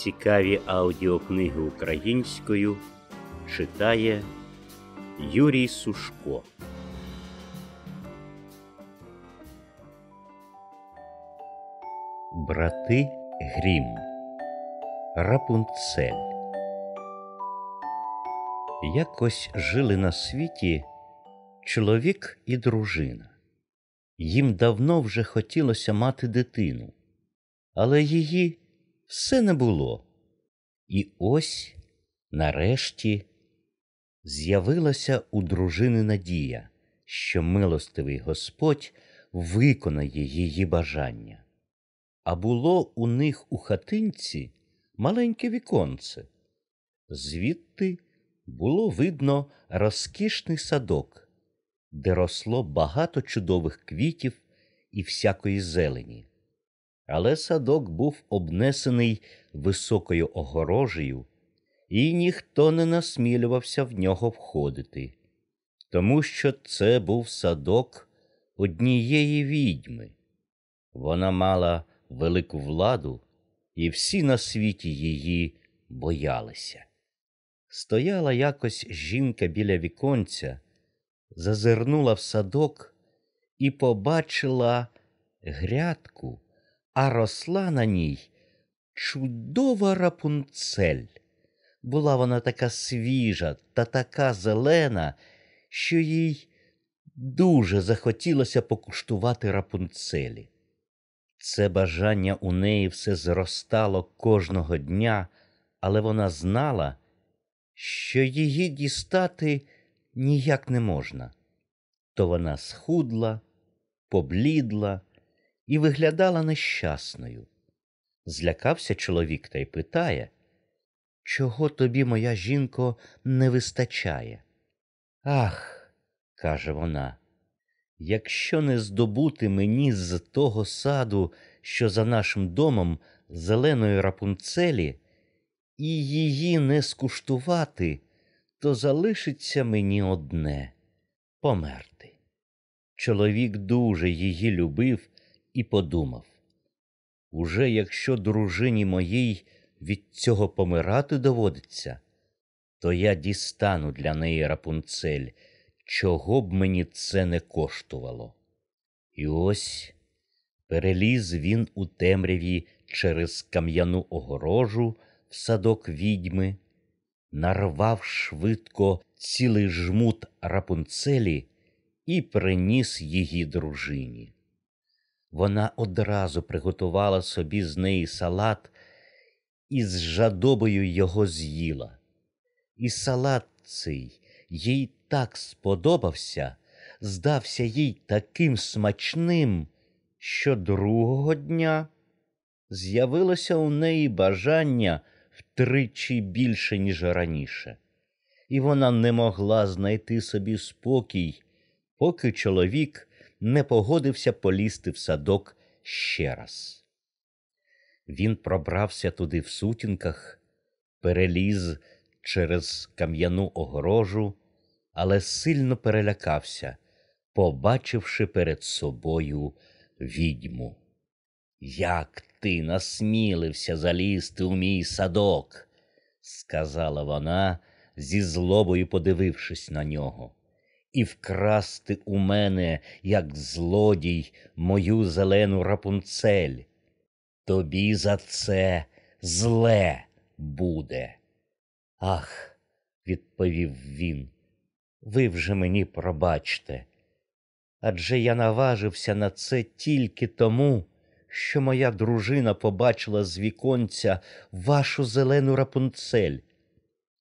цікаві аудіокниги українською читає Юрій Сушко. Брати Грім Рапунцель. Якось жили на світі чоловік і дружина. Їм давно вже хотілося мати дитину, але її все не було. І ось нарешті з'явилася у дружини надія, що милостивий Господь виконає її бажання. А було у них у хатинці маленьке віконце, звідти було видно розкішний садок, де росло багато чудових квітів і всякої зелені але садок був обнесений високою огорожею, і ніхто не насмілювався в нього входити, тому що це був садок однієї відьми. Вона мала велику владу, і всі на світі її боялися. Стояла якось жінка біля віконця, зазирнула в садок і побачила грядку, а росла на ній чудова рапунцель. Була вона така свіжа та така зелена, що їй дуже захотілося покуштувати рапунцелі. Це бажання у неї все зростало кожного дня, але вона знала, що її дістати ніяк не можна. То вона схудла, поблідла, і виглядала нещасною. Злякався чоловік та й питає, чого тобі, моя жінко, не вистачає? Ах, каже вона, якщо не здобути мені з того саду, що за нашим домом зеленої рапунцелі, і її не скуштувати, то залишиться мені одне померти. Чоловік дуже її любив і подумав уже якщо дружині моїй від цього помирати доводиться, то я дістану для неї рапунцель, чого б мені це не коштувало. І ось переліз він у темряві через кам'яну огорожу в садок відьми, нарвав швидко цілий жмут рапунцелі і приніс її дружині. Вона одразу приготувала собі з неї салат і з жадобою його з'їла. І салат цей їй так сподобався, здався їй таким смачним, що другого дня з'явилося у неї бажання втричі більше, ніж раніше, і вона не могла знайти собі спокій, поки чоловік не погодився полізти в садок ще раз. Він пробрався туди в сутінках, переліз через кам'яну огорожу, але сильно перелякався, побачивши перед собою відьму. Як ти насмілився залізти у мій садок? сказала вона, зі злобою подивившись на нього і вкрасти у мене, як злодій, мою зелену рапунцель. Тобі за це зле буде. Ах, відповів він, ви вже мені пробачте. Адже я наважився на це тільки тому, що моя дружина побачила з віконця вашу зелену рапунцель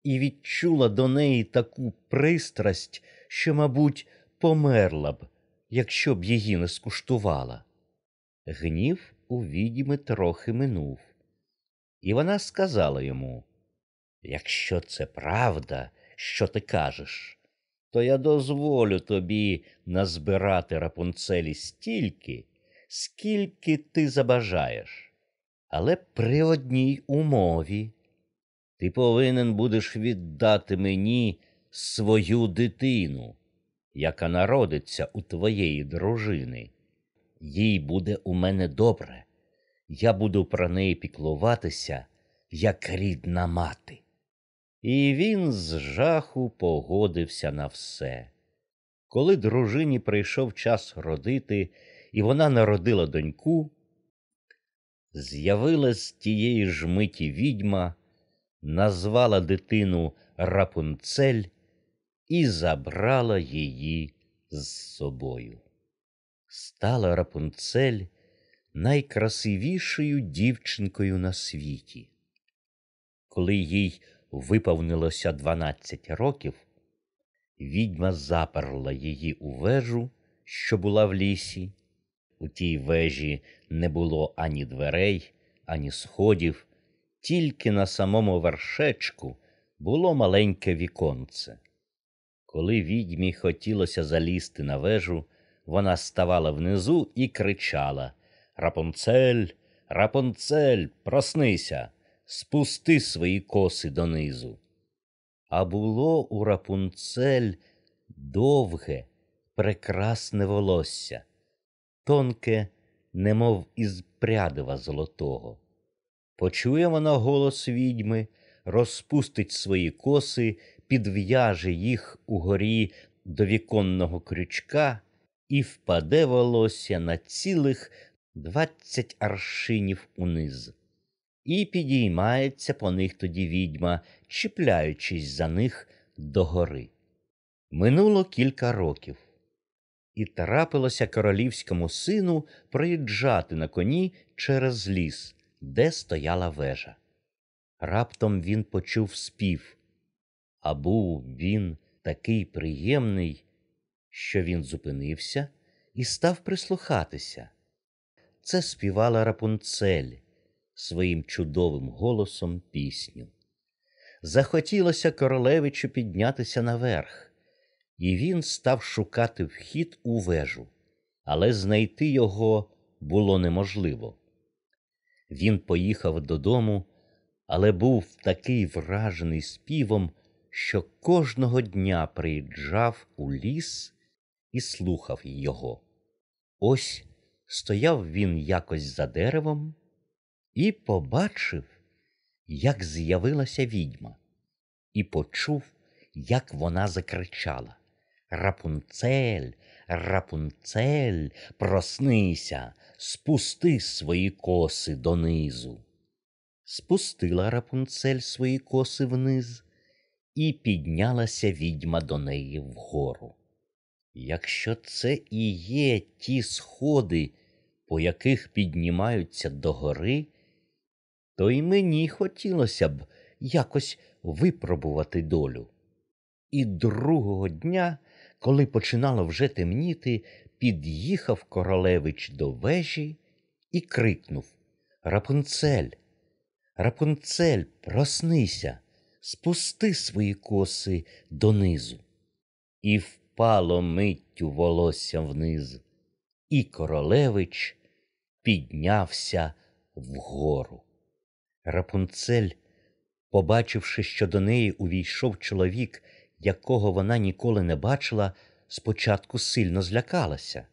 і відчула до неї таку пристрасть, що, мабуть, померла б, якщо б її не скуштувала. Гнів у відьми трохи минув, і вона сказала йому Якщо це правда, що ти кажеш, то я дозволю тобі назбирати рапунцелі стільки, скільки ти забажаєш, але при одній умові ти повинен будеш віддати мені свою дитину, яка народиться у твоєї дружини. Їй буде у мене добре, я буду про неї піклуватися, як рідна мати. І він з жаху погодився на все. Коли дружині прийшов час родити, і вона народила доньку, з'явилась тієї ж миті відьма, назвала дитину Рапунцель і забрала її з собою. Стала Рапунцель найкрасивішою дівчинкою на світі. Коли їй виповнилося дванадцять років, відьма заперла її у вежу, що була в лісі. У тій вежі не було ані дверей, ані сходів, тільки на самому вершечку було маленьке віконце. Коли відьмі хотілося залізти на вежу, вона ставала внизу і кричала Рапунцель, рапунцель, проснися, спусти свої коси донизу. А було у рапунцель довге, прекрасне волосся, тонке, немов із прядива золотого. Почує вона голос відьми, розпустить свої коси, підв'яже їх угорі до віконного крючка, і впаде волосся на цілих двадцять аршинів униз. І підіймається по них тоді відьма, чіпляючись за них догори. Минуло кілька років. І трапилося королівському сину приїжджати на коні через ліс, де стояла вежа. Раптом він почув спів, а був він такий приємний, що він зупинився і став прислухатися. Це співала Рапунцель своїм чудовим голосом пісню. Захотілося королевичу піднятися наверх, і він став шукати вхід у вежу, але знайти його було неможливо. Він поїхав додому, але був такий вражений співом, що кожного дня приїжджав у ліс і слухав його. Ось стояв він якось за деревом і побачив, як з'явилася відьма, і почув, як вона закричала Рапунцель, рапунцель, проснися, спусти свої коси донизу. Спустила рапунцель свої коси вниз. І піднялася відьма до неї вгору. Якщо це і є ті сходи, по яких піднімаються до гори, то й мені хотілося б якось випробувати долю. І другого дня, коли починало вже темніти, під'їхав королевич до вежі і крикнув Рапунцель, Рапунцель, проснися! спусти свої коси донизу. І впало миттю волосся вниз, і королевич піднявся вгору. Рапунцель, побачивши, що до неї увійшов чоловік, якого вона ніколи не бачила, спочатку сильно злякалася.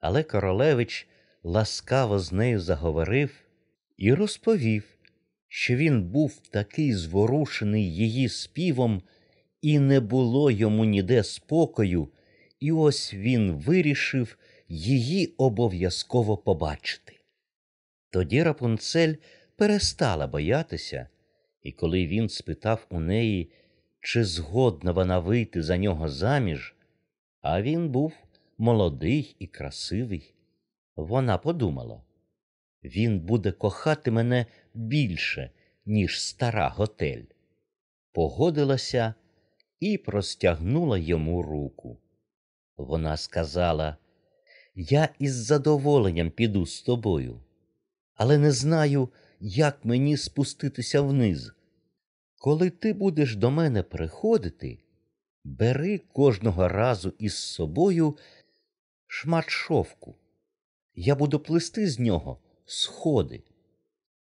Але королевич ласкаво з нею заговорив і розповів, що він був такий зворушений її співом, і не було йому ніде спокою, і ось він вирішив її обов'язково побачити. Тоді Рапунцель перестала боятися, і коли він спитав у неї, чи згодна вона вийти за нього заміж, а він був молодий і красивий, вона подумала він буде кохати мене більше, ніж стара готель. Погодилася і простягнула йому руку. Вона сказала, я із задоволенням піду з тобою, але не знаю, як мені спуститися вниз. Коли ти будеш до мене приходити, бери кожного разу із собою шмат шовку. Я буду плести з нього сходи.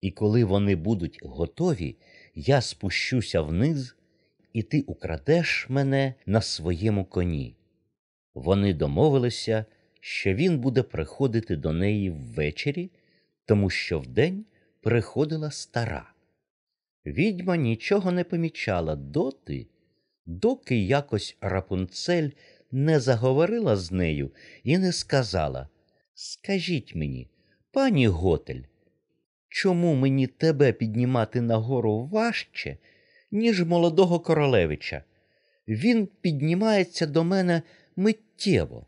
І коли вони будуть готові, я спущуся вниз, і ти украдеш мене на своєму коні. Вони домовилися, що він буде приходити до неї ввечері, тому що вдень приходила стара. Відьма нічого не помічала доти, доки якось рапунцель не заговорила з нею і не сказала Скажіть мені, Пані Готель, чому мені тебе піднімати нагору важче, ніж молодого королевича? Він піднімається до мене миттєво.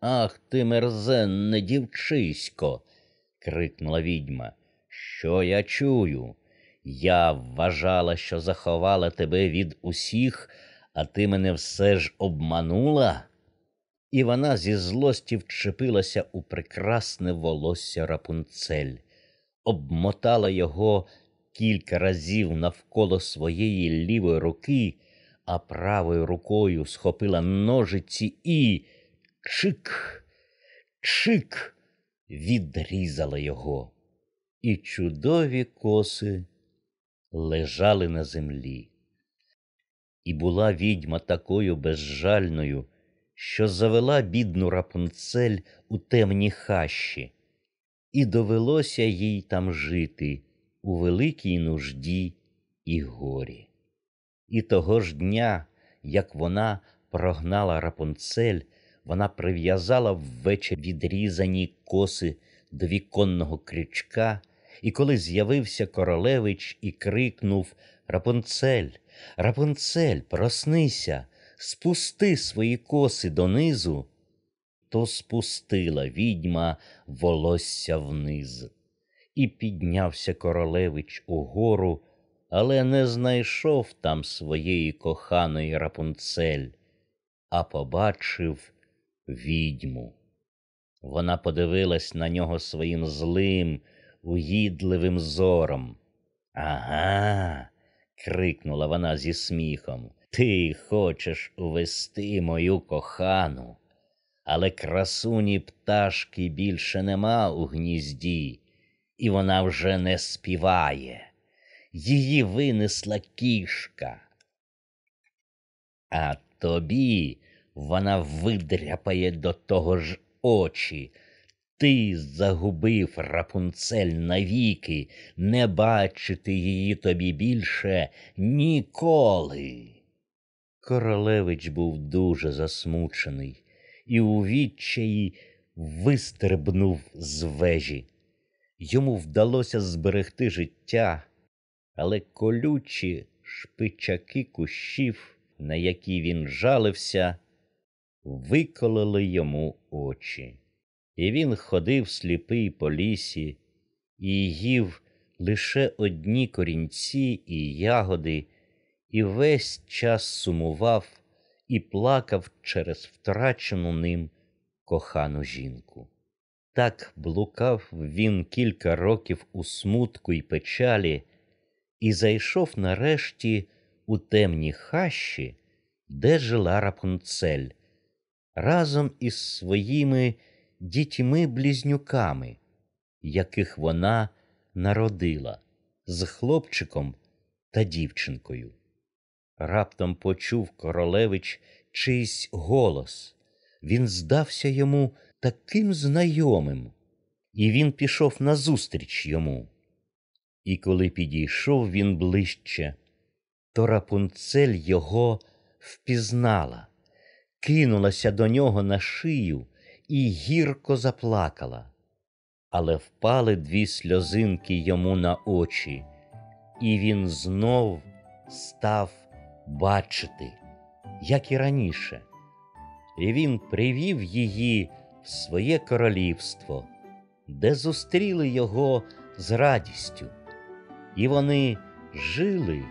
Ах ти, мерзенне дівчисько, крикнула відьма. Що я чую? Я вважала, що заховала тебе від усіх, а ти мене все ж обманула і вона зі злості вчепилася у прекрасне волосся рапунцель, обмотала його кілька разів навколо своєї лівої руки, а правою рукою схопила ножиці і чик, чик відрізала його. І чудові коси лежали на землі. І була відьма такою безжальною, що завела бідну рапунцель у темні хащі, і довелося їй там жити у великій нужді і горі. І того ж дня, як вона прогнала рапунцель, вона прив'язала ввечері відрізані коси до віконного крючка, і коли з'явився королевич і крикнув Рапунцель, Рапунцель, проснися! спусти свої коси донизу, то спустила відьма волосся вниз. І піднявся королевич угору, але не знайшов там своєї коханої рапунцель, а побачив відьму. Вона подивилась на нього своїм злим, угідливим зором. Ага. крикнула вона зі сміхом. Ти хочеш увести мою кохану, але красуні пташки більше нема у гнізді, і вона вже не співає. Її винесла кішка. А тобі вона видряпає до того ж очі. Ти загубив рапунцель навіки, не бачити її тобі більше ніколи. Королевич був дуже засмучений і у відчаї вистрибнув з вежі. Йому вдалося зберегти життя, але колючі шпичаки кущів, на які він жалився, виколили йому очі. І він ходив сліпий по лісі і їв лише одні корінці і ягоди, і весь час сумував і плакав через втрачену ним кохану жінку. Так блукав він кілька років у смутку й печалі, і зайшов нарешті у темні хащі, де жила Рапунцель, разом із своїми дітьми-близнюками, яких вона народила з хлопчиком та дівчинкою. Раптом почув королевич чийсь голос. Він здався йому таким знайомим, і він пішов назустріч йому. І коли підійшов він ближче, то рапунцель його впізнала, кинулася до нього на шию і гірко заплакала. Але впали дві сльозинки йому на очі, і він знов став бачити, як і раніше, і він привів її в своє королівство, де зустріли його з радістю, і вони жили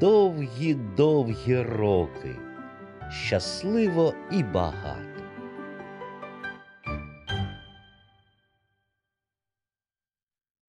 довгі довгі роки, щасливо і багато.